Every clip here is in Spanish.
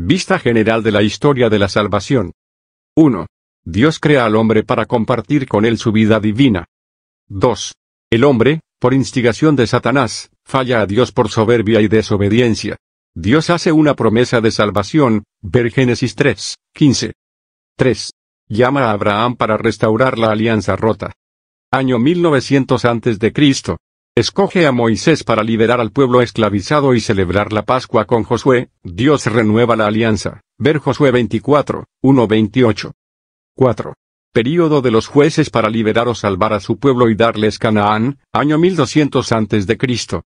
Vista general de la historia de la salvación. 1. Dios crea al hombre para compartir con él su vida divina. 2. El hombre, por instigación de Satanás, falla a Dios por soberbia y desobediencia. Dios hace una promesa de salvación, ver Génesis 3, 15. 3. Llama a Abraham para restaurar la alianza rota. Año 1900 a.C. Escoge a Moisés para liberar al pueblo esclavizado y celebrar la Pascua con Josué, Dios renueva la alianza. Ver Josué 24, 1-28. 4. Período de los jueces para liberar o salvar a su pueblo y darles Canaán, año 1200 a.C.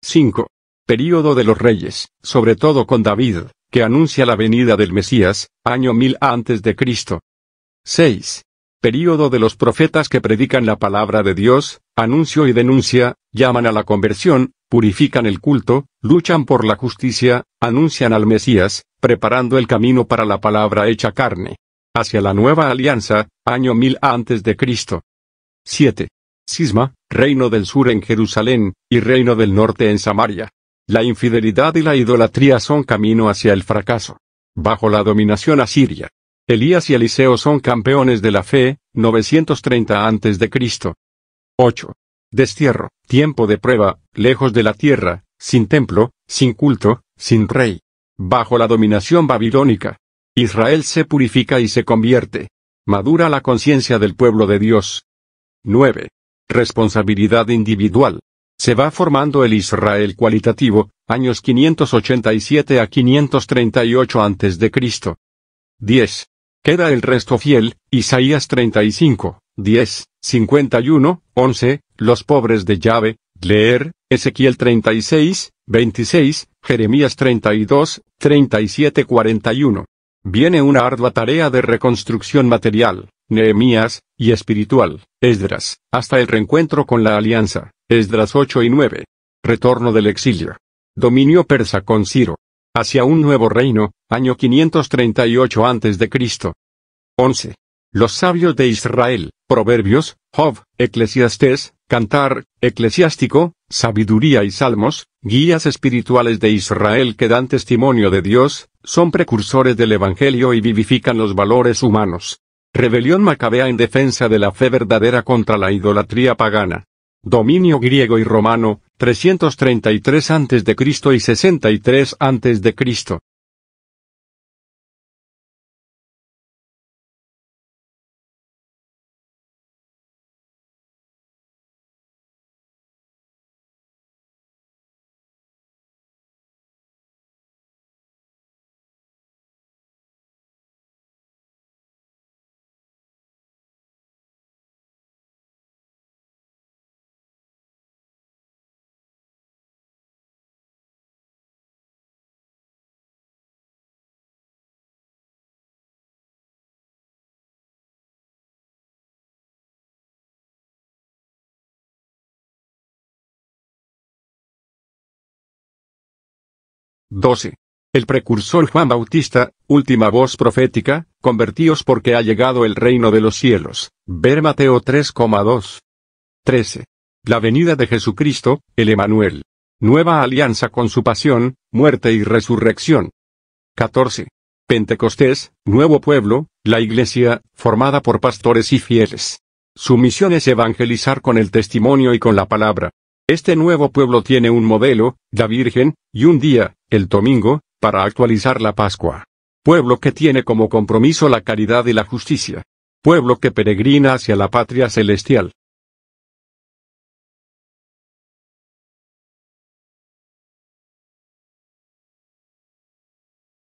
5. Período de los reyes, sobre todo con David, que anuncia la venida del Mesías, año 1000 a.C. 6. Período de los profetas que predican la palabra de Dios, anuncio y denuncia, llaman a la conversión, purifican el culto, luchan por la justicia, anuncian al Mesías, preparando el camino para la palabra hecha carne. Hacia la nueva alianza, año 1000 antes de Cristo. 7. Cisma, reino del sur en Jerusalén, y reino del norte en Samaria. La infidelidad y la idolatría son camino hacia el fracaso. Bajo la dominación asiria. Elías y Eliseo son campeones de la fe, 930 antes de Cristo. 8. Destierro, tiempo de prueba, lejos de la tierra, sin templo, sin culto, sin rey. Bajo la dominación babilónica. Israel se purifica y se convierte. Madura la conciencia del pueblo de Dios. 9. Responsabilidad individual. Se va formando el Israel cualitativo, años 587 a 538 a.C. 10. Queda el resto fiel, Isaías 35. 10, 51, 11, los pobres de llave, leer, Ezequiel 36, 26, Jeremías 32, 37, 41. Viene una ardua tarea de reconstrucción material, Nehemías, y espiritual, Esdras, hasta el reencuentro con la alianza, Esdras 8 y 9. Retorno del exilio. Dominio persa con Ciro. Hacia un nuevo reino, año 538 a.C. 11. Los sabios de Israel, Proverbios, Job, Eclesiastes, Cantar, Eclesiástico, Sabiduría y Salmos, guías espirituales de Israel que dan testimonio de Dios, son precursores del Evangelio y vivifican los valores humanos. Rebelión macabea en defensa de la fe verdadera contra la idolatría pagana. Dominio griego y romano, 333 a.C. y 63 a.C. 12. El precursor Juan Bautista, última voz profética, convertíos porque ha llegado el reino de los cielos. Ver Mateo 3,2. 13. La venida de Jesucristo, el Emanuel. Nueva alianza con su pasión, muerte y resurrección. 14. Pentecostés, nuevo pueblo, la iglesia, formada por pastores y fieles. Su misión es evangelizar con el testimonio y con la palabra. Este nuevo pueblo tiene un modelo, la Virgen, y un día, el domingo, para actualizar la Pascua. Pueblo que tiene como compromiso la caridad y la justicia. Pueblo que peregrina hacia la patria celestial.